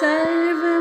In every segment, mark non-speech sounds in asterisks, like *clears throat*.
serve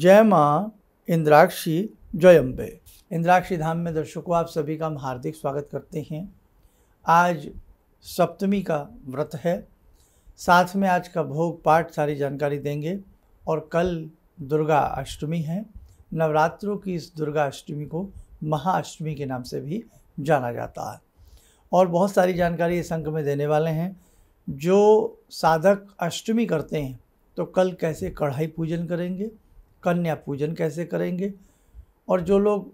जय माँ इंद्राक्षी जय अम्बे इंद्राक्षी धाम में दर्शकों आप सभी का हम हार्दिक स्वागत करते हैं आज सप्तमी का व्रत है साथ में आज का भोग पाठ सारी जानकारी देंगे और कल दुर्गा अष्टमी है नवरात्रों की इस दुर्गा अष्टमी को महाअष्टमी के नाम से भी जाना जाता है और बहुत सारी जानकारी इस अंक में देने वाले हैं जो साधक अष्टमी करते हैं तो कल कैसे कढ़ाई पूजन करेंगे कन्या पूजन कैसे करेंगे और जो लोग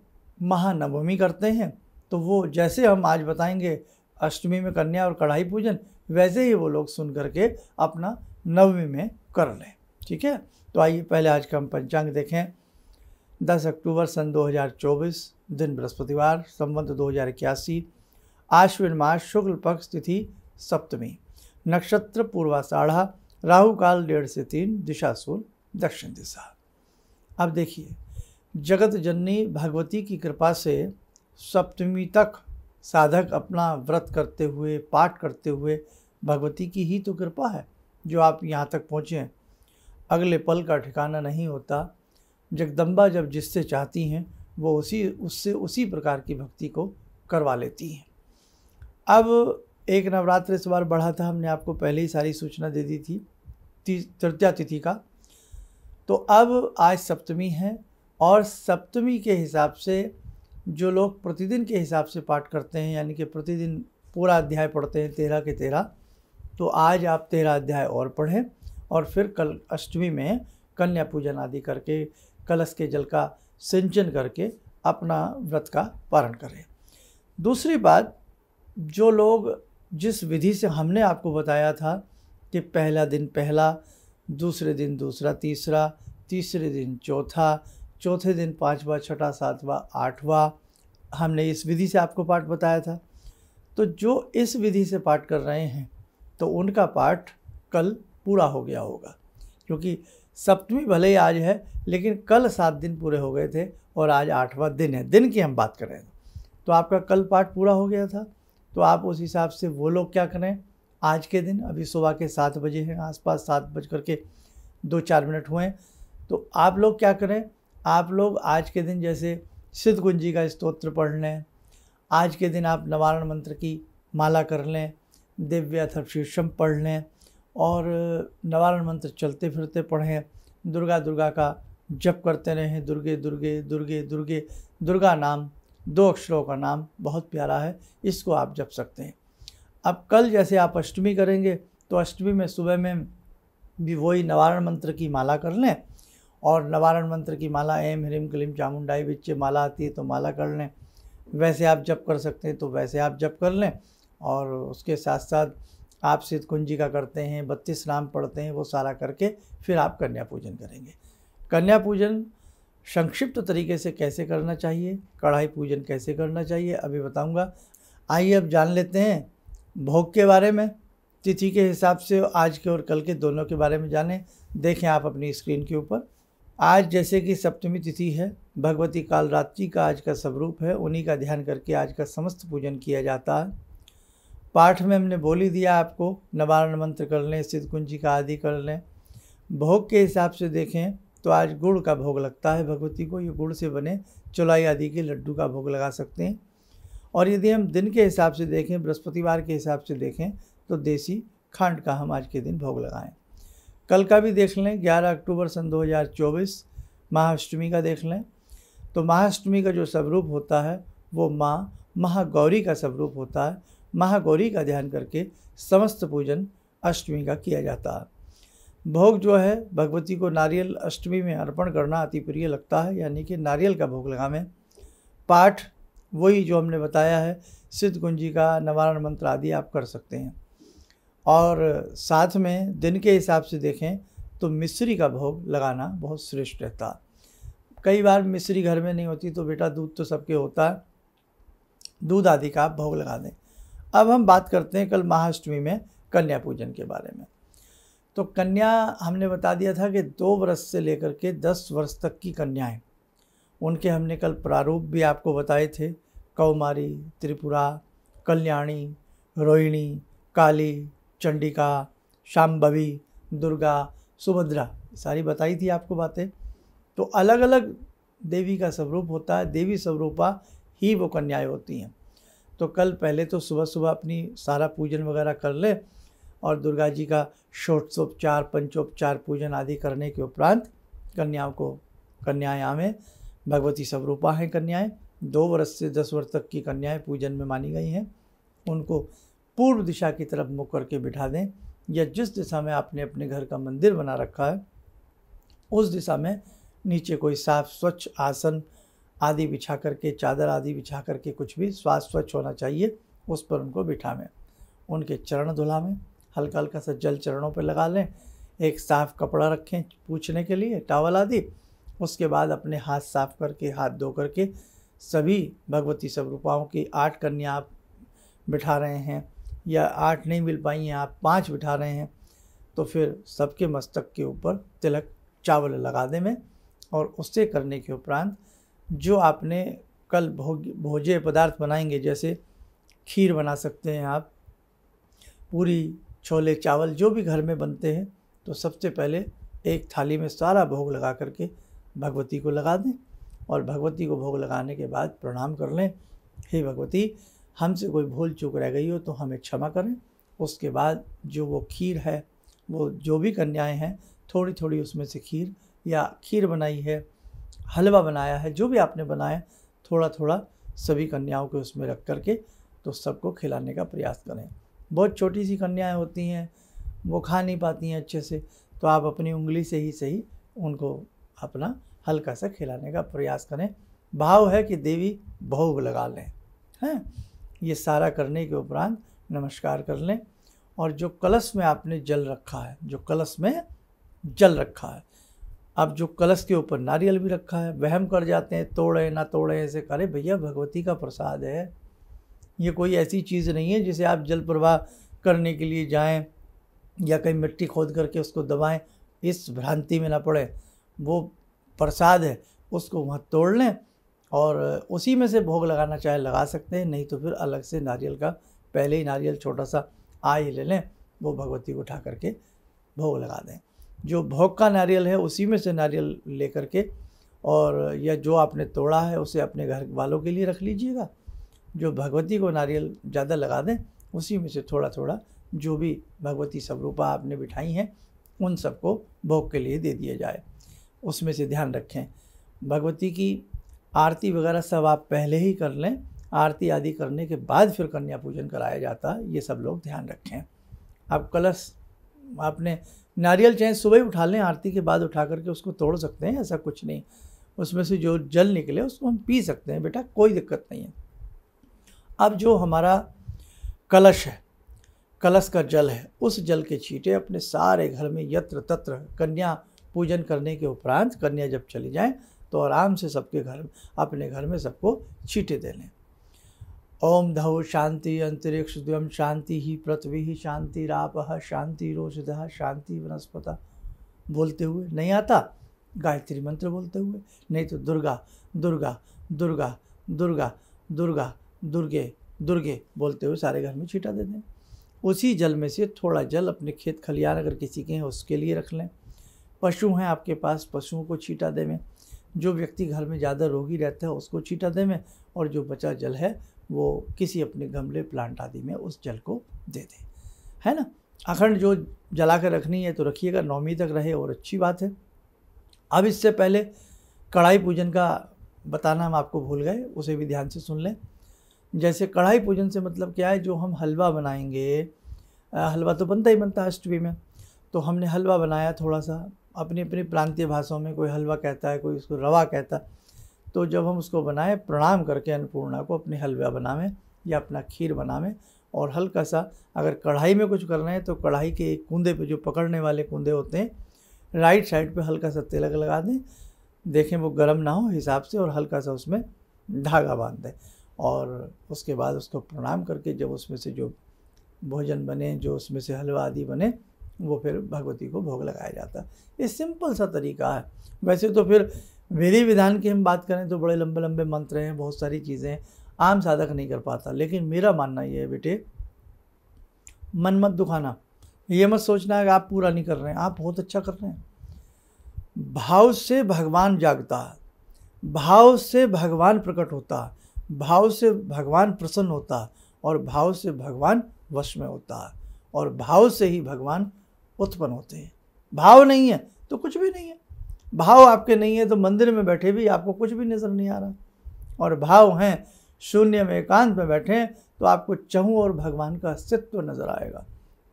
महानवमी करते हैं तो वो जैसे हम आज बताएंगे अष्टमी में कन्या और कढ़ाई पूजन वैसे ही वो लोग सुन करके अपना नवमी में कर लें ठीक है तो आइए पहले आज का हम पंचांग देखें 10 अक्टूबर सन 2024 दिन बृहस्पतिवार संबंध दो हज़ार इक्यासी आश्विन मास शुक्ल पक्ष तिथि सप्तमी नक्षत्र पूर्वाषाढ़ा राहु काल डेढ़ से तीन दिशा सूर्य दक्षिण दिशा अब देखिए जगत जननी भगवती की कृपा से सप्तमी तक साधक अपना व्रत करते हुए पाठ करते हुए भगवती की ही तो कृपा है जो आप यहाँ तक पहुँचे हैं अगले पल का ठिकाना नहीं होता जगदम्बा जब जिससे चाहती हैं वो उसी उससे उसी प्रकार की भक्ति को करवा लेती हैं अब एक नवरात्र इस बार बढ़ा था हमने आपको पहले ही सारी सूचना दे दी थी तृतीया तिथि का तो अब आज सप्तमी है और सप्तमी के हिसाब से जो लोग प्रतिदिन के हिसाब से पाठ करते हैं यानी कि प्रतिदिन पूरा अध्याय पढ़ते हैं तेरह के तेरह तो आज आप तेरह अध्याय और पढ़ें और फिर कल अष्टमी में कन्या पूजन आदि करके कलश के जल का सिंचन करके अपना व्रत का पारण करें दूसरी बात जो लोग जिस विधि से हमने आपको बताया था कि पहला दिन पहला दूसरे दिन दूसरा तीसरा तीसरे दिन चौथा चौथे दिन पाँचवा छठा सातवा आठवा हमने इस विधि से आपको पाठ बताया था तो जो इस विधि से पाठ कर रहे हैं तो उनका पाठ कल पूरा हो गया होगा क्योंकि सप्तमी भले ही आज है लेकिन कल सात दिन पूरे हो गए थे और आज आठवां दिन है दिन की हम बात कर रहे हैं तो आपका कल पाठ पूरा हो गया था तो आप उस हिसाब से वो लोग क्या करें आज के दिन अभी सुबह के सात बजे हैं आसपास सात बज करके दो चार मिनट हुए हैं तो आप लोग क्या करें आप लोग आज के दिन जैसे सिद्ध कुंजी का स्तोत्र पढ़ लें आज के दिन आप नवारण मंत्र की माला कर लें दिव्य शीर्षम पढ़ लें और नवारण मंत्र चलते फिरते पढ़ें दुर्गा दुर्गा का जप करते रहें दुर्गे दुर्गे दुर्गे दुर्गे दुर्गा नाम दो अक्षरों का नाम बहुत प्यारा है इसको आप जप सकते हैं अब कल जैसे आप अष्टमी करेंगे तो अष्टमी में सुबह में भी वही नवारण मंत्र की माला कर लें और नवारण मंत्र की माला एम ह्रीम क्लीम चामुंडाई बिच्चे माला आती है तो माला कर लें वैसे आप जप कर सकते हैं तो वैसे आप जप कर लें और उसके साथ साथ आप सिद्ध कुंजी का करते हैं बत्तीस नाम पढ़ते हैं वो सारा करके फिर आप कन्या पूजन करेंगे कन्या पूजन संक्षिप्त तरीके से कैसे करना चाहिए कढ़ाई पूजन कैसे करना चाहिए अभी बताऊंगा आइए अब जान लेते हैं भोग के बारे में तिथि के हिसाब से आज के और कल के दोनों के बारे में जानें देखें आप अपनी स्क्रीन के ऊपर आज जैसे कि सप्तमी तिथि है भगवती कालरात्रि का आज का स्वरूप है उन्हीं का ध्यान करके आज का समस्त पूजन किया जाता है पाठ में हमने बोली दिया आपको नवारण मंत्र कर लें सिद्ध कुंजी का आदि कर लें भोग के हिसाब से देखें तो आज गुड़ का भोग लगता है भगवती को ये गुड़ से बने चुलाई आदि के लड्डू का भोग लगा सकते हैं और यदि हम दिन के हिसाब से देखें बृहस्पतिवार के हिसाब से देखें तो देसी खांड का हम आज के दिन भोग लगाएं कल का भी देख लें 11 अक्टूबर सन 2024 महाअष्टमी का देख लें तो महाअष्टमी का जो स्वरूप होता है वो माँ महागौरी का स्वरूप होता है महागौरी का ध्यान करके समस्त पूजन अष्टमी का किया जाता है भोग जो है भगवती को नारियल अष्टमी में अर्पण करना अति प्रिय लगता है यानी कि नारियल का भोग लगावें पाठ वही जो हमने बताया है सिद्ध कुंजी का नवारण मंत्र आदि आप कर सकते हैं और साथ में दिन के हिसाब से देखें तो मिश्री का भोग लगाना बहुत श्रेष्ठ रहता कई बार मिश्री घर में नहीं होती तो बेटा दूध तो सबके होता है दूध आदि का आप भोग लगा दें अब हम बात करते हैं कल महाअष्टमी में कन्या पूजन के बारे में तो कन्या हमने बता दिया था कि दो वर्ष से लेकर के दस वर्ष तक की कन्याएं उनके हमने कल प्रारूप भी आपको बताए थे कौमारी त्रिपुरा कल्याणी रोहिणी काली चंडिका शाम्भवी दुर्गा सुभद्रा सारी बताई थी आपको बातें तो अलग अलग देवी का स्वरूप होता है देवी स्वरूपा ही वो कन्याएं होती हैं तो कल पहले तो सुबह सुबह अपनी सारा पूजन वगैरह कर ले और दुर्गा जी का षोटोपचार पंचोपचार पूजन आदि करने के उपरांत कन्याओं को कन्याएं आवें भगवती स्वरूपा हैं कन्याएँ दो वर्ष से दस वर्ष तक की कन्याएं पूजन में मानी गई हैं उनको पूर्व दिशा की तरफ मुँह करके बिठा दें या जिस दिशा में आपने अपने घर का मंदिर बना रखा है उस दिशा में नीचे कोई साफ स्वच्छ आसन आदि बिछा करके चादर आदि बिछा करके कुछ भी स्वास्थ्य स्वच्छ होना चाहिए उस पर उनको बिठावें उनके चरण धुलावें हल्का हल्का सा जल चरणों पर लगा लें एक साफ़ कपड़ा रखें पूछने के लिए टावल आदि उसके बाद अपने हाथ साफ करके हाथ धो करके सभी भगवती स्वरूपाओं की आठ कन्या आप बिठा रहे हैं या आठ नहीं मिल पाई हैं आप पाँच बिठा रहे हैं तो फिर सबके मस्तक के ऊपर तिलक चावल लगा दे में और उससे करने के उपरांत जो आपने कल भोग भोजे पदार्थ बनाएंगे जैसे खीर बना सकते हैं आप पूरी छोले चावल जो भी घर में बनते हैं तो सबसे पहले एक थाली में सारा भोग लगा करके भगवती को लगा दें और भगवती को भोग लगाने के बाद प्रणाम कर लें हे भगवती हमसे कोई भूल चूक रह गई हो तो हमें क्षमा करें उसके बाद जो वो खीर है वो जो भी कन्याएं हैं थोड़ी थोड़ी उसमें से खीर या खीर बनाई है हलवा बनाया है जो भी आपने बनाया थोड़ा थोड़ा सभी कन्याओं के उसमें रख करके तो सबको खिलाने का प्रयास करें बहुत छोटी सी कन्याएं होती हैं वो खा नहीं पाती हैं अच्छे से तो आप अपनी उंगली से ही सही उनको अपना हल्का सा खिलाने का प्रयास करें भाव है कि देवी भोग लगा लें हैं ये सारा करने के उपरांत नमस्कार कर लें और जो कलश में आपने जल रखा है जो कलश में जल रखा है अब जो कलश के ऊपर नारियल भी रखा है वहम कर जाते हैं तोड़े ना तोड़े ऐसे करे भैया भगवती का प्रसाद है ये कोई ऐसी चीज़ नहीं है जिसे आप जल प्रवाह करने के लिए जाएं या कहीं मिट्टी खोद करके उसको दबाएं इस भ्रांति में ना पड़े वो प्रसाद है उसको वहाँ तोड़ लें और उसी में से भोग लगाना चाहे लगा सकते हैं नहीं तो फिर अलग से नारियल का पहले ही नारियल छोटा सा आ ही ले लें वो भगवती को उठा करके भोग लगा दें जो भोग का नारियल है उसी में से नारियल ले करके और या जो आपने तोड़ा है उसे अपने घर वालों के लिए रख लीजिएगा जो भगवती को नारियल ज़्यादा लगा दें उसी में से थोड़ा थोड़ा जो भी भगवती स्वरूपा आपने बिठाई हैं उन सबको भोग के लिए दे दिया जाए उसमें से ध्यान रखें भगवती की आरती वगैरह सब आप पहले ही कर लें आरती आदि करने के बाद फिर कन्या पूजन कराया जाता है ये सब लोग ध्यान रखें आप कलश आपने नारियल चाहे सुबह ही उठा लें आरती के बाद उठा करके उसको तोड़ सकते हैं ऐसा कुछ नहीं उसमें से जो जल निकले उसको हम पी सकते हैं बेटा कोई दिक्कत नहीं है अब जो हमारा कलश है कलश का जल है उस जल के छींटे अपने सारे घर में यत्र तत्र कन्या पूजन करने के उपरांत कन्या जब चली जाए तो आराम से सबके घर अपने घर में सबको छीटे दे लें ओम धौ शांति अंतरिक्ष द्वम शांति ही पृथ्वी ही शांति राप शांति रोषध शांति वनस्पत बोलते हुए नहीं आता गायत्री मंत्र बोलते हुए नहीं तो दुर्गा दुर्गा दुर्गा दुर्गा दुर्गा दुर्गे दुर्गे बोलते हुए सारे घर में छीटा दे दें उसी जल में से थोड़ा जल अपने खेत खलियान अगर किसी के हैं उसके लिए रख लें पशु हैं आपके पास पशुओं को छीटा देवें जो व्यक्ति घर में ज़्यादा रोगी रहता है उसको छीटा देवें और जो बचा जल है वो किसी अपने गमले प्लांट आदि में उस जल को दे दें है ना अखंड जो जला कर रखनी है तो रखिएगा नौमी तक रहे और अच्छी बात है अब इससे पहले कढ़ाई पूजन का बताना हम आपको भूल गए उसे भी ध्यान से सुन लें जैसे कढ़ाई पूजन से मतलब क्या है जो हम हलवा बनाएंगे हलवा तो बनता ही बनता है अष्टमी में तो हमने हलवा बनाया थोड़ा सा अपनी अपनी प्रांतीय भाषाओं में कोई हलवा कहता है कोई उसको रवा कहता है तो जब हम उसको बनाएं प्रणाम करके अन्नपूर्णा को अपने हलवा बनावें या अपना खीर बनावें और हल्का सा अगर कढ़ाई में कुछ करना है तो कढ़ाई के कूंदे पे जो पकड़ने वाले कूंदे होते हैं राइट साइड पे हल्का सा तिलक लगा दें देखें वो गर्म ना हो हिसाब से और हल्का सा उसमें धागा बांध दें और उसके बाद उसको प्रणाम करके जब उसमें से जो भोजन बने जो उसमें से हलवा आदि बने वो फिर भगवती को भोग लगाया जाता है ये सिंपल सा तरीका है वैसे तो फिर विधि विधान की हम बात करें तो बड़े लंबे लंबे मंत्र हैं बहुत सारी चीज़ें हैं आम साधक नहीं कर पाता लेकिन मेरा मानना ये है बेटे मन मत दुखाना ये मत सोचना है कि आप पूरा नहीं कर रहे हैं आप बहुत अच्छा कर रहे हैं भाव से भगवान जागता है भाव से भगवान प्रकट होता है भाव से भगवान प्रसन्न होता है और भाव से भगवान वश में होता है और भाव से ही भगवान उत्पन्न होते हैं भाव नहीं है तो कुछ भी नहीं है भाव आपके नहीं है तो मंदिर में बैठे भी आपको कुछ भी नज़र नहीं आ रहा और भाव हैं शून्य में एकांत में बैठे हैं तो आपको चहु और भगवान का अस्तित्व नज़र आएगा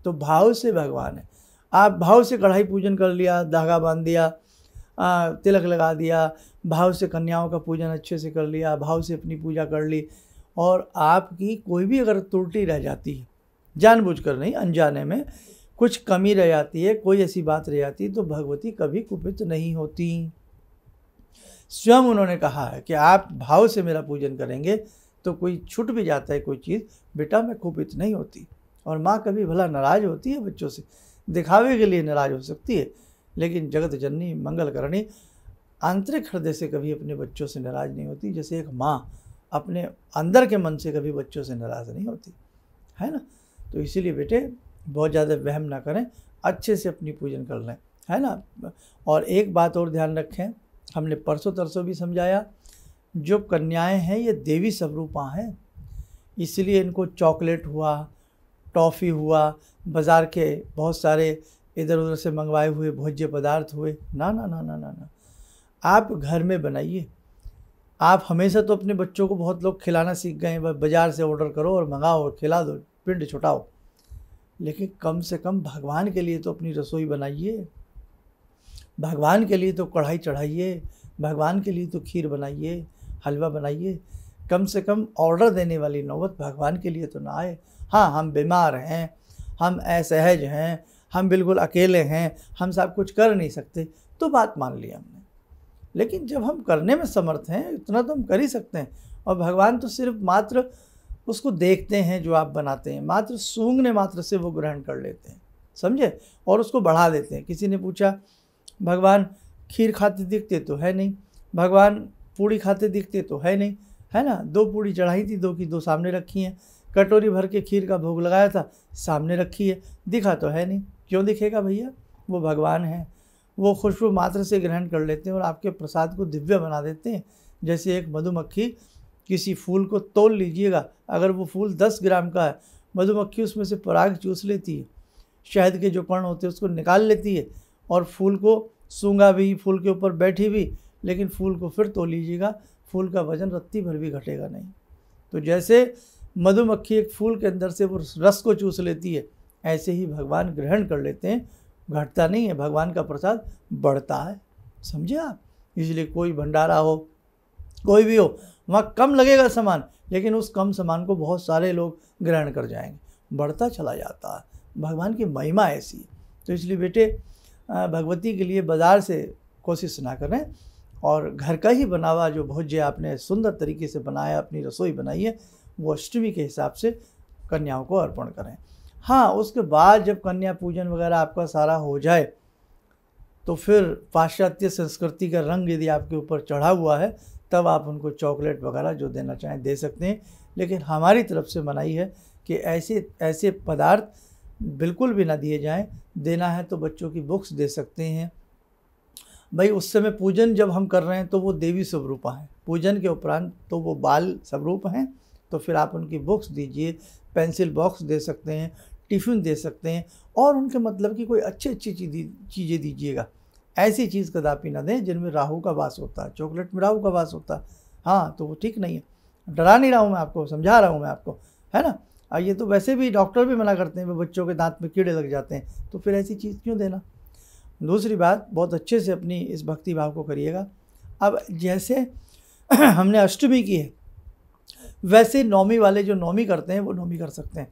तो भाव से भगवान है आप भाव से कढ़ाई पूजन कर लिया धागा बांध दिया तिलक लगा दिया भाव से कन्याओं का पूजन अच्छे से कर लिया भाव से अपनी पूजा कर ली और आपकी कोई भी अगर त्रुटि रह जाती है जानबूझ नहीं अनजाने में कुछ कमी रह जाती है कोई ऐसी बात रह जाती है तो भगवती कभी कुपित नहीं होती स्वयं उन्होंने कहा है कि आप भाव से मेरा पूजन करेंगे तो कोई छूट भी जाता है कोई चीज़ बेटा मैं कुपित नहीं होती और माँ कभी भला नाराज़ होती है बच्चों से दिखावे के लिए नाराज़ हो सकती है लेकिन जगत जननी मंगल करणी आंतरिक हृदय से कभी अपने बच्चों से नाराज़ नहीं होती जैसे एक माँ अपने अंदर के मन से कभी बच्चों से नाराज़ नहीं होती है ना तो इसीलिए बेटे बहुत ज़्यादा वहम ना करें अच्छे से अपनी पूजन कर लें है ना और एक बात और ध्यान रखें हमने परसों तरसों भी समझाया जो कन्याएं हैं ये देवी स्वरूपा हैं इसलिए इनको चॉकलेट हुआ टॉफ़ी हुआ बाज़ार के बहुत सारे इधर उधर से मंगवाए हुए भोज्य पदार्थ हुए ना ना ना ना ना ना आप घर में बनाइए आप हमेशा तो अपने बच्चों को बहुत लोग खिलाना सीख गए हैं बाज़ार से ऑर्डर करो और मंगाओ और खिला दो पिंड छुटाओ लेकिन कम से कम भगवान के लिए तो अपनी रसोई बनाइए भगवान के लिए तो कढ़ाई चढ़ाइए भगवान के लिए तो खीर बनाइए हलवा बनाइए कम से कम ऑर्डर देने वाली नौबत भगवान के लिए तो ना आए हाँ हम बीमार हैं हम असहज हैं हम बिल्कुल अकेले हैं हम सब कुछ कर नहीं सकते तो बात मान ली हमने लेकिन जब हम करने में समर्थ हैं इतना तो हम कर ही सकते हैं और भगवान तो सिर्फ मात्र उसको देखते हैं जो आप बनाते हैं मात्र सूंघने मात्र से वो ग्रहण कर लेते हैं समझे और उसको बढ़ा देते हैं किसी ने पूछा भगवान खीर खाते दिखते तो है नहीं भगवान पूड़ी खाते दिखते तो है नहीं है ना दो पूड़ी चढ़ाई थी दो की दो सामने रखी हैं कटोरी भर के खीर का भोग लगाया था सामने रखी है दिखा तो है नहीं क्यों दिखेगा भैया वो भगवान है वो खुशबू मात्र से ग्रहण कर लेते हैं और आपके प्रसाद को दिव्य बना देते हैं जैसे एक मधुमक्खी किसी फूल को तोल लीजिएगा अगर वो फूल दस ग्राम का है मधुमक्खी उसमें से पराग चूस लेती है शहद के जो कण होते हैं उसको निकाल लेती है और फूल को सूंगा भी फूल के ऊपर बैठी भी लेकिन फूल को फिर तो लीजिएगा फूल का वजन रत्ती भर भी घटेगा नहीं तो जैसे मधुमक्खी एक फूल के अंदर से वो रस को चूस लेती है ऐसे ही भगवान ग्रहण कर लेते हैं घटता नहीं है भगवान का प्रसाद बढ़ता है समझे आप इसलिए कोई भंडारा हो कोई भी हो वहाँ कम लगेगा सामान लेकिन उस कम सामान को बहुत सारे लोग ग्रहण कर जाएंगे बढ़ता चला जाता है भगवान की महिमा ऐसी तो इसलिए बेटे भगवती के लिए बाज़ार से कोशिश ना करें और घर का ही बना हुआ जो भोज्य आपने सुंदर तरीके से बनाया अपनी रसोई बनाई है वो अष्टमी के हिसाब से कन्याओं को अर्पण करें हाँ उसके बाद जब कन्या पूजन वगैरह आपका सारा हो जाए तो फिर पाश्चात्य संस्कृति का रंग यदि आपके ऊपर चढ़ा हुआ है तब आप उनको चॉकलेट वगैरह जो देना चाहें दे सकते हैं लेकिन हमारी तरफ से मनाही है कि ऐसे ऐसे पदार्थ बिल्कुल भी ना दिए जाएं देना है तो बच्चों की बुक्स दे सकते हैं भाई उस समय पूजन जब हम कर रहे हैं तो वो देवी स्वरूपा हैं पूजन के उपरांत तो वो बाल स्वरूप हैं तो फिर आप उनकी बुक्स दीजिए पेंसिल बॉक्स दे सकते हैं टिफ़िन दे सकते हैं और उनके मतलब की कोई अच्छी अच्छी चीज़ें दीजिएगा ऐसी चीज़ कदापि ना दें जिनमें राहु का वास होता है चॉकलेट में राहु का वास होता है हाँ तो वो ठीक नहीं है डरा नहीं रहा हूँ मैं आपको समझा रहा हूँ मैं आपको है ना और ये तो वैसे भी डॉक्टर भी मना करते हैं बच्चों के दांत में कीड़े लग जाते हैं तो फिर ऐसी चीज़ क्यों देना दूसरी बात बहुत अच्छे से अपनी इस भक्ति भाव को करिएगा अब जैसे *clears throat* हमने अष्टमी की है वैसे नौमी वाले जो नौमी करते हैं वो नौमी कर सकते हैं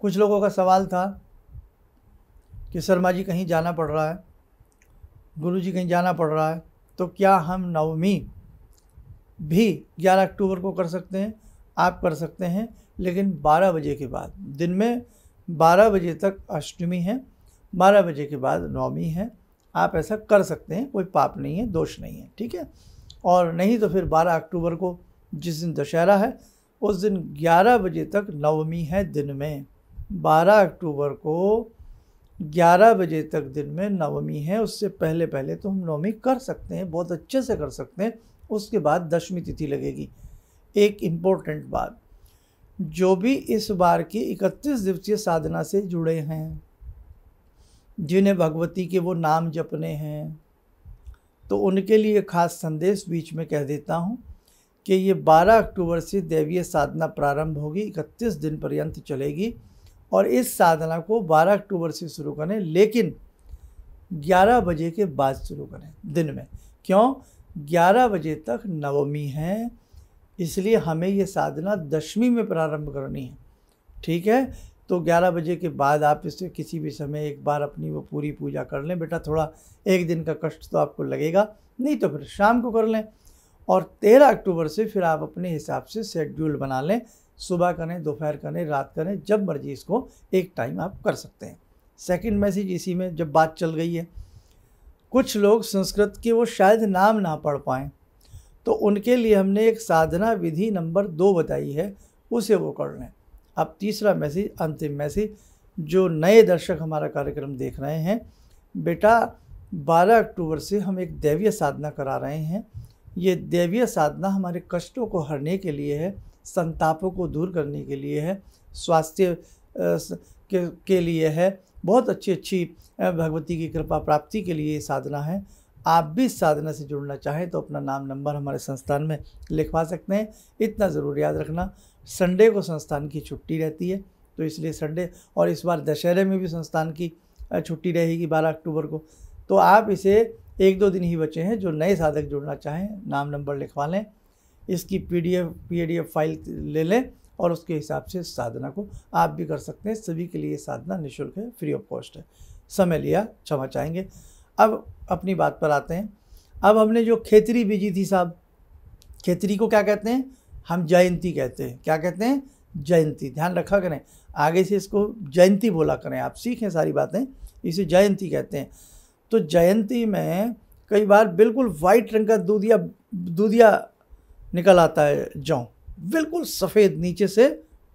कुछ लोगों का सवाल था कि शर्मा जी कहीं जाना पड़ रहा है गुरु जी कहीं जाना पड़ रहा है तो क्या हम नवमी भी 11 अक्टूबर को कर सकते हैं आप कर सकते हैं लेकिन 12 बजे के बाद दिन में 12 बजे तक अष्टमी है 12 बजे के बाद नवमी है आप ऐसा कर सकते हैं कोई पाप नहीं है दोष नहीं है ठीक है और नहीं तो फिर 12 अक्टूबर को जिस दिन दशहरा है उस दिन 11 बजे तक नवमी है दिन में 12 अक्टूबर को 11 बजे तक दिन में नवमी है उससे पहले पहले तो हम नवमी कर सकते हैं बहुत अच्छे से कर सकते हैं उसके बाद दशमी तिथि लगेगी एक इम्पोर्टेंट बात जो भी इस बार की 31 दिवसीय साधना से जुड़े हैं जिन्हें भगवती के वो नाम जपने हैं तो उनके लिए खास संदेश बीच में कह देता हूँ कि ये 12 अक्टूबर से देवीय साधना प्रारंभ होगी 31 दिन पर्यंत चलेगी और इस साधना को 12 अक्टूबर से शुरू करें लेकिन 11 बजे के बाद शुरू करें दिन में क्यों 11 बजे तक नवमी है इसलिए हमें ये साधना दशमी में प्रारंभ करनी है ठीक है तो 11 बजे के बाद आप इसे किसी भी समय एक बार अपनी वो पूरी पूजा कर लें बेटा थोड़ा एक दिन का कष्ट तो आपको लगेगा नहीं तो फिर शाम को कर लें और 13 अक्टूबर से फिर आप अपने हिसाब से शेड्यूल बना लें सुबह करें दोपहर करें रात करें जब मर्जी इसको एक टाइम आप कर सकते हैं सेकंड मैसेज इसी में जब बात चल गई है कुछ लोग संस्कृत के वो शायद नाम ना पढ़ पाएँ तो उनके लिए हमने एक साधना विधि नंबर दो बताई है उसे वो कर लें अब तीसरा मैसेज अंतिम मैसेज जो नए दर्शक हमारा कार्यक्रम देख रहे हैं बेटा 12 अक्टूबर से हम एक दैवीय साधना करा रहे हैं ये दैवीय साधना हमारे कष्टों को हरने के लिए है संतापों को दूर करने के लिए है स्वास्थ्य के, के लिए है बहुत अच्छी अच्छी भगवती की कृपा प्राप्ति के लिए साधना है आप भी इस साधना से जुड़ना चाहें तो अपना नाम नंबर हमारे संस्थान में लिखवा सकते हैं इतना ज़रूर याद रखना संडे को संस्थान की छुट्टी रहती है तो इसलिए संडे और इस बार दशहरे में भी संस्थान की छुट्टी रहेगी बारह अक्टूबर को तो आप इसे एक दो दिन ही बचे हैं जो नए साधक जुड़ना चाहें नाम नंबर लिखवा लें इसकी पीडीएफ पीडीएफ फाइल ले लें और उसके हिसाब से साधना को आप भी कर सकते हैं सभी के लिए साधना निःशुल्क है फ्री ऑफ कॉस्ट है समय लिया क्षमा चाहेंगे अब अपनी बात पर आते हैं अब हमने जो खेतरी बीजी थी साहब खेतरी को क्या कहते हैं हम जयंती कहते हैं क्या कहते हैं जयंती ध्यान रखा करें आगे से इसको जयंती बोला करें आप सीखें सारी बातें इसे जयंती कहते हैं तो जयंती में कई बार बिल्कुल वाइट रंग का दूधिया दूधिया निकल आता है जौ बिल्कुल सफ़ेद नीचे से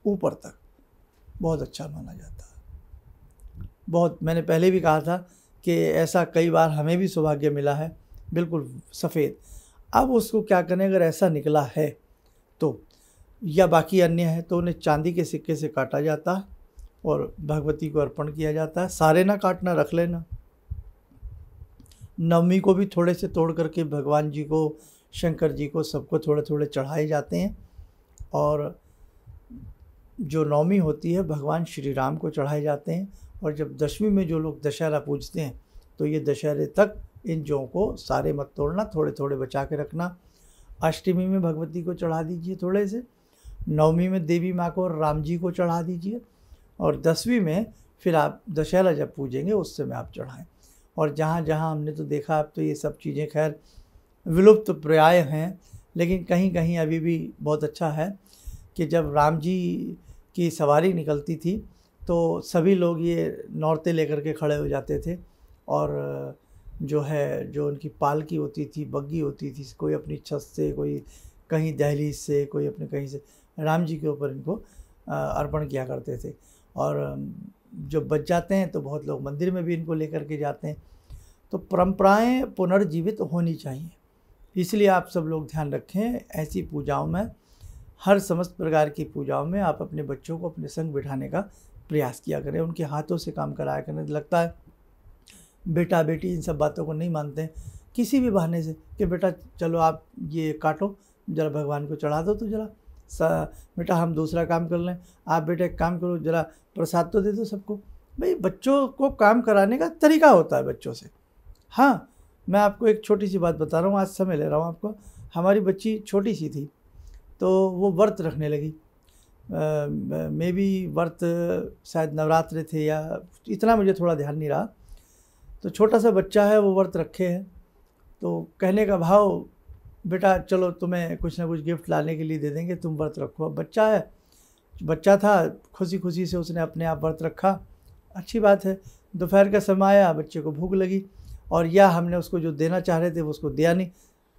ऊपर तक बहुत अच्छा माना जाता है बहुत मैंने पहले भी कहा था कि ऐसा कई बार हमें भी सौभाग्य मिला है बिल्कुल सफ़ेद अब उसको क्या करें अगर ऐसा निकला है तो या बाकी अन्य है तो उन्हें चांदी के सिक्के से काटा जाता है और भगवती को अर्पण किया जाता है सारे ना काटना रख लेना नवमी को भी थोड़े से तोड़ करके भगवान जी को शंकर जी को सबको थोड़े थोड़े चढ़ाए जाते हैं और जो नौमी होती है भगवान श्री राम को चढ़ाए जाते हैं और जब दसवीं में जो लोग दशहरा पूजते हैं तो ये दशहरे तक इन जो को सारे मत तोड़ना थोड़े थोड़े बचा के रखना अष्टमी में भगवती को चढ़ा दीजिए थोड़े से नवमी में देवी माँ को और राम जी को चढ़ा दीजिए और दसवीं में फिर आप दशहरा जब पूजेंगे उस समय आप चढ़ाएँ और जहाँ जहाँ हमने तो देखा अब तो ये सब चीज़ें खैर विलुप्त पर्याय हैं लेकिन कहीं कहीं अभी भी बहुत अच्छा है कि जब राम जी की सवारी निकलती थी तो सभी लोग ये नौरते लेकर के खड़े हो जाते थे और जो है जो उनकी पालकी होती थी बग्गी होती थी कोई अपनी छत से कोई कहीं दहली से कोई अपने कहीं से राम जी के ऊपर इनको अर्पण किया करते थे और जब बच जाते हैं तो बहुत लोग मंदिर में भी इनको लेकर के जाते हैं तो परंपराएं पुनर्जीवित होनी चाहिए इसलिए आप सब लोग ध्यान रखें ऐसी पूजाओं में हर समस्त प्रकार की पूजाओं में आप अपने बच्चों को अपने संग बिठाने का प्रयास किया करें उनके हाथों से काम कराया करें लगता है बेटा बेटी इन सब बातों को नहीं मानते किसी भी बहाने से कि बेटा चलो आप ये काटो जरा भगवान को चढ़ा दो तो जरा बेटा हम दूसरा काम कर लें आप बेटा एक काम करो जरा प्रसाद तो दे दो सबको भाई बच्चों को काम कराने का तरीका होता है बच्चों से हाँ मैं आपको एक छोटी सी बात बता रहा हूँ आज समय ले रहा हूँ आपको हमारी बच्ची छोटी सी थी तो वो व्रत रखने लगी मे बी व्रत शायद नवरात्र थे या इतना मुझे थोड़ा ध्यान नहीं रहा तो छोटा सा बच्चा है वो व्रत रखे हैं तो कहने का भाव बेटा चलो तुम्हें कुछ ना कुछ गिफ्ट लाने के लिए दे देंगे तुम व्रत रखो अब बच्चा है बच्चा था खुशी खुशी से उसने अपने आप व्रत रखा अच्छी बात है दोपहर का समय आया बच्चे को भूख लगी और या हमने उसको जो देना चाह रहे थे वो उसको दिया नहीं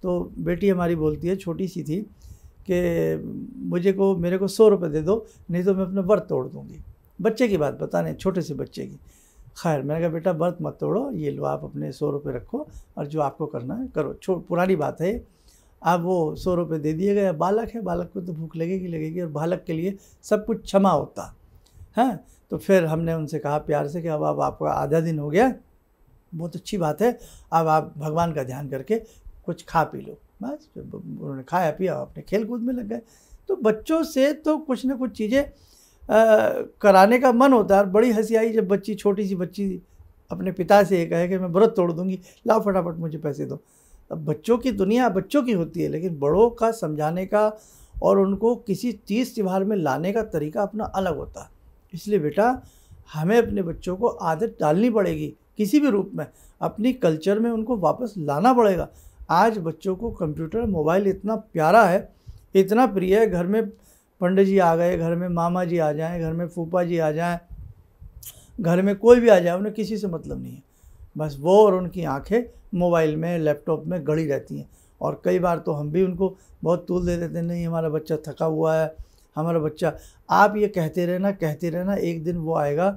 तो बेटी हमारी बोलती है छोटी सी थी कि मुझे को मेरे को सौ रुपये दे दो नहीं तो मैं अपना व्रत तोड़ दूँगी बच्चे की बात बता नहीं छोटे से बच्चे की खैर मैंने कहा बेटा व्रत मत तोड़ो ये लो आप अपने सौ रुपये रखो और जो आपको करना है करो छो पुरानी बात है आप वो सौ रुपये दे दिए गए बालक है बालक को तो भूख लगेगी लगेगी और बालक के लिए सब कुछ क्षमा होता है हाँ, तो फिर हमने उनसे कहा प्यार से कि अब अब आपका आधा दिन हो गया बहुत अच्छी बात है अब आप भगवान का ध्यान करके कुछ खा पी लो बस उन्होंने खाया पिया अपने खेल कूद में लग गए तो बच्चों से तो कुछ ना कुछ चीज़ें कराने का मन होता है और बड़ी हंसी आई जब बच्ची छोटी सी बच्ची अपने पिता से ये कहे कि मैं व्रत तोड़ दूंगी लाओ फटाफट मुझे पैसे दो अब बच्चों की दुनिया बच्चों की होती है लेकिन बड़ों का समझाने का और उनको किसी तीज त्यौहार में लाने का तरीका अपना अलग होता है इसलिए बेटा हमें अपने बच्चों को आदत डालनी पड़ेगी किसी भी रूप में अपनी कल्चर में उनको वापस लाना पड़ेगा आज बच्चों को कंप्यूटर मोबाइल इतना प्यारा है इतना प्रिय है घर में पंडित जी आ गए घर में मामा जी आ जाएं घर में फूफा जी आ जाएं घर में कोई भी आ जाए उन्हें किसी से मतलब नहीं है बस वो और उनकी आंखें मोबाइल में लैपटॉप में गड़ी रहती हैं और कई बार तो हम भी उनको बहुत तूल दे देते हैं नहीं हमारा बच्चा थका हुआ है हमारा बच्चा आप ये कहते रहना कहते रहना एक दिन वो आएगा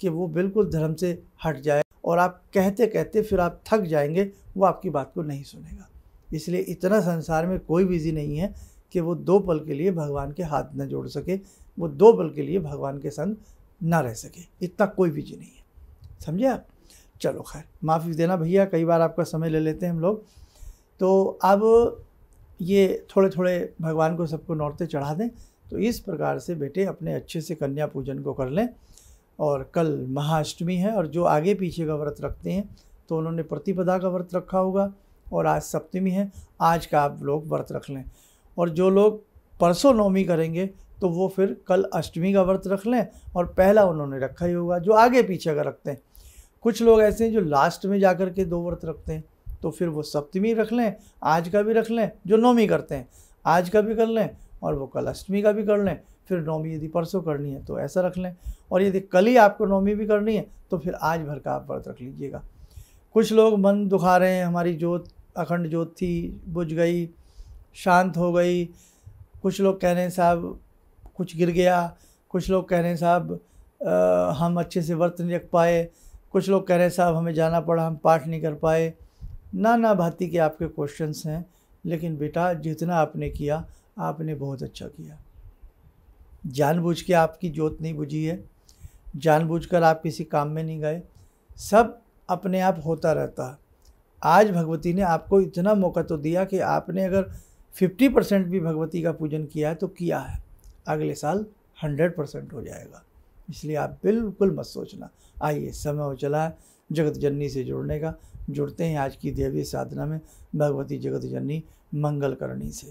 कि वो बिल्कुल धर्म से हट जाए और आप कहते कहते फिर आप थक जाएंगे वो आपकी बात को नहीं सुनेगा इसलिए इतना संसार में कोई बिजी नहीं है कि वो दो पल के लिए भगवान के हाथ न जोड़ सके वो दो पल के लिए भगवान के संग ना रह सके इतना कोई बिजी नहीं है समझे आप चलो खैर माफ़ी देना भैया कई बार आपका समय ले लेते हैं हम लोग तो अब ये थोड़े थोड़े भगवान को सबको नौरते चढ़ा दें तो इस प्रकार से बेटे अपने अच्छे से कन्या पूजन को कर लें और कल महाअष्टमी है और जो आगे पीछे का व्रत रखते हैं तो उन्होंने प्रतिपदा का व्रत रखा होगा और आज सप्तमी है आज का आप लोग व्रत रख लें और जो लोग परसों नवमी करेंगे तो वो फिर कल अष्टमी का व्रत रख लें और पहला उन्होंने रखा ही होगा जो आगे पीछे का रखते हैं कुछ लोग ऐसे हैं जो लास्ट में जा कर के दो व्रत रखते हैं तो फिर वो सप्तमी रख लें आज का भी रख लें जो नौमी करते हैं आज का भी कर लें और वो कल अष्टमी का भी कर लें फिर नौमी यदि परसों करनी है तो ऐसा रख लें और यदि कल ही आपको नौमी भी करनी है तो फिर आज भर का आप व्रत रख लीजिएगा कुछ लोग मन दुखा रहे हैं हमारी जोत अखंड जोत थी बुझ गई शांत हो गई कुछ लोग कह रहे हैं साहब कुछ गिर गया कुछ लोग कह रहे हैं साहब हम अच्छे से व्रत नहीं रख पाए कुछ लोग कह रहे हैं साहब हमें जाना पड़ा हम पाठ नहीं कर पाए ना ना भाती के आपके क्वेश्चंस हैं लेकिन बेटा जितना आपने किया आपने बहुत अच्छा किया जानबूझ के आपकी जोत नहीं बुझी है जानबूझकर आप किसी काम में नहीं गए सब अपने आप होता रहता है आज भगवती ने आपको इतना मौका तो दिया कि आपने अगर 50 परसेंट भी भगवती का पूजन किया है तो किया है अगले साल 100 परसेंट हो जाएगा इसलिए आप बिल्कुल मत सोचना आइए समय हो चला है जगत जननी से जुड़ने का जुड़ते हैं आज की देवी साधना में भगवती जगत जननी मंगल करणी से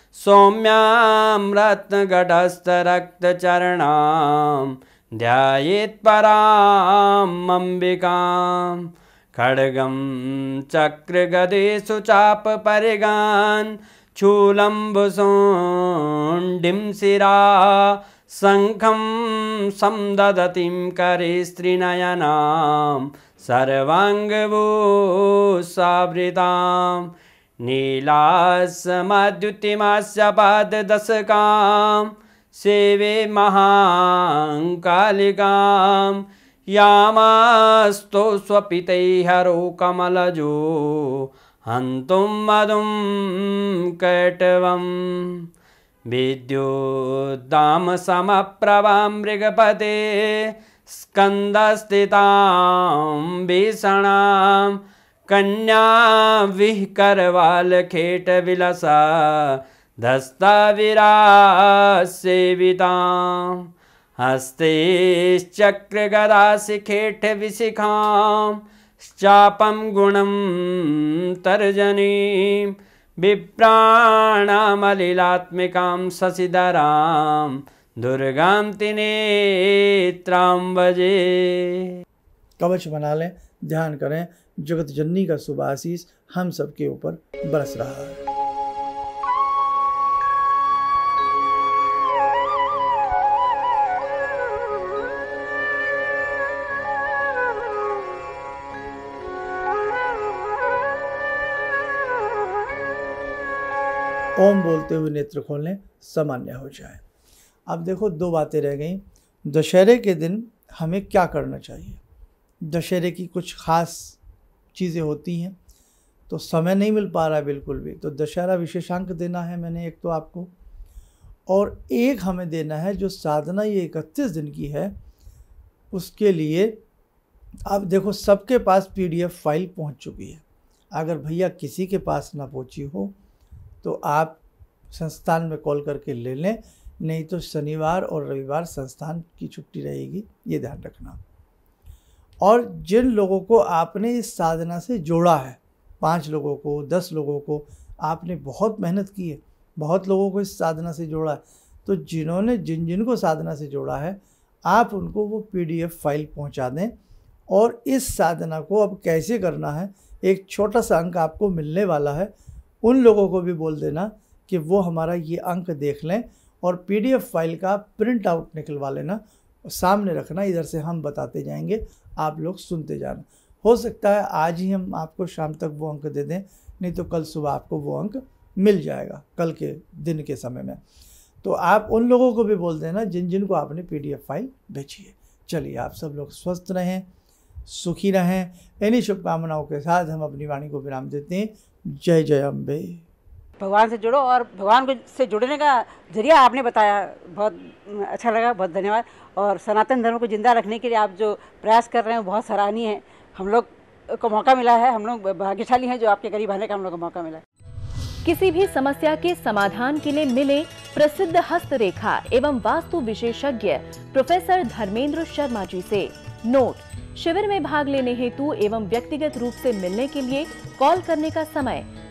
सौम्यां ध्यायेत् पराम् अम्बिकां खड्गं चक्रगदेषु चापपरिगान् चूलम्बुसोण्डिं शिरा शङ्खं करे स्त्रीनयनां सर्वाङ्गभूसावृताम् सेवे शेवेमहालिकां यामास्तु स्वपितैहरो कमलजो हन्तुं मधुं समप्रभा मृगपते स्कन्दस्थितां भीषणाम् कन्या विह करवाल खेट विलसा धस्ता विरा सेविता हस्ते चक्र गदा विशिखा चापम गुणम तर्जनी विप्राणामलिलात्मिकां शशिधरा दुर्गा तिनेत्रजे कवच बना लें ध्यान करें जगत जननी का शुभ आशीष हम सबके ऊपर बरस रहा है ओम बोलते हुए नेत्र खोलने सामान्य हो जाए अब देखो दो बातें रह गई दशहरे के दिन हमें क्या करना चाहिए दशहरे की कुछ खास चीज़ें होती हैं तो समय नहीं मिल पा रहा है बिल्कुल भी तो दशहरा विशेषांक देना है मैंने एक तो आपको और एक हमें देना है जो साधना ये इकतीस दिन की है उसके लिए आप देखो सबके पास पीडीएफ फाइल पहुंच चुकी है अगर भैया किसी के पास ना पहुंची हो तो आप संस्थान में कॉल करके ले लें नहीं तो शनिवार और रविवार संस्थान की छुट्टी रहेगी ये ध्यान रखना और जिन लोगों को आपने इस साधना से जोड़ा है पाँच लोगों को दस लोगों को आपने बहुत मेहनत की है बहुत लोगों को इस साधना से जोड़ा है तो जिन्होंने जिन जिन को साधना से जोड़ा है आप उनको वो पी फाइल पहुँचा दें और इस साधना को अब कैसे करना है एक छोटा सा अंक आपको मिलने वाला है उन लोगों को भी बोल देना कि वो हमारा ये अंक देख लें और पीडीएफ फाइल का प्रिंट आउट निकलवा लेना सामने रखना इधर से हम बताते जाएंगे आप लोग सुनते जाना हो सकता है आज ही हम आपको शाम तक वो अंक दे दें नहीं तो कल सुबह आपको वो अंक मिल जाएगा कल के दिन के समय में तो आप उन लोगों को भी बोल देना जिन जिन को आपने पी फाइल भेजी है चलिए आप सब लोग स्वस्थ रहें सुखी रहें इन्हीं शुभकामनाओं के साथ हम अपनी वाणी को विराम देते हैं जय जय अम्बे भगवान से जुड़ो और भगवान को से जुड़ने का जरिया आपने बताया बहुत अच्छा लगा बहुत धन्यवाद और सनातन धर्म को ज़िंदा रखने के लिए आप जो प्रयास कर रहे हैं बहुत सराहनीय है हम लोग को मौका मिला है हम लोग भाग्यशाली हैं जो आपके करीब आने का हम लोग को मौका मिला किसी भी समस्या के समाधान के लिए मिले प्रसिद्ध हस्तरेखा एवं वास्तु विशेषज्ञ प्रोफेसर धर्मेंद्र शर्मा जी से नोट शिविर में भाग लेने हेतु एवं व्यक्तिगत रूप से मिलने के लिए कॉल करने का समय